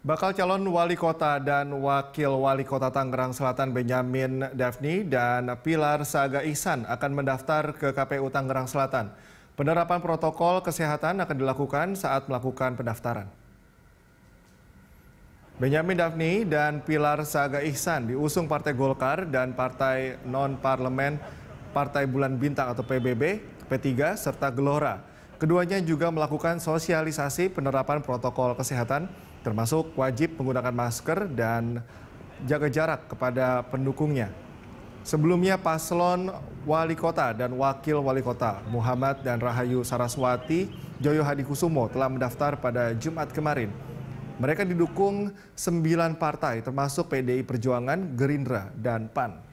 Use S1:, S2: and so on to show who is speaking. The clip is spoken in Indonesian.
S1: Bakal calon wali kota dan wakil wali kota Tangerang Selatan Benyamin Daphne dan Pilar Saga Ihsan akan mendaftar ke KPU Tangerang Selatan. Penerapan protokol kesehatan akan dilakukan saat melakukan pendaftaran. Benyamin Daphne dan Pilar Saga Ihsan diusung Partai Golkar dan Partai Non-Parlemen Partai Bulan Bintang atau PBB, P3, serta Gelora. Keduanya juga melakukan sosialisasi penerapan protokol kesehatan, termasuk wajib menggunakan masker dan jaga jarak kepada pendukungnya. Sebelumnya paslon wali kota dan wakil wali kota Muhammad dan Rahayu Saraswati Joyo Hadi Kusumo telah mendaftar pada Jumat kemarin. Mereka didukung sembilan partai termasuk PDI Perjuangan, Gerindra, dan PAN.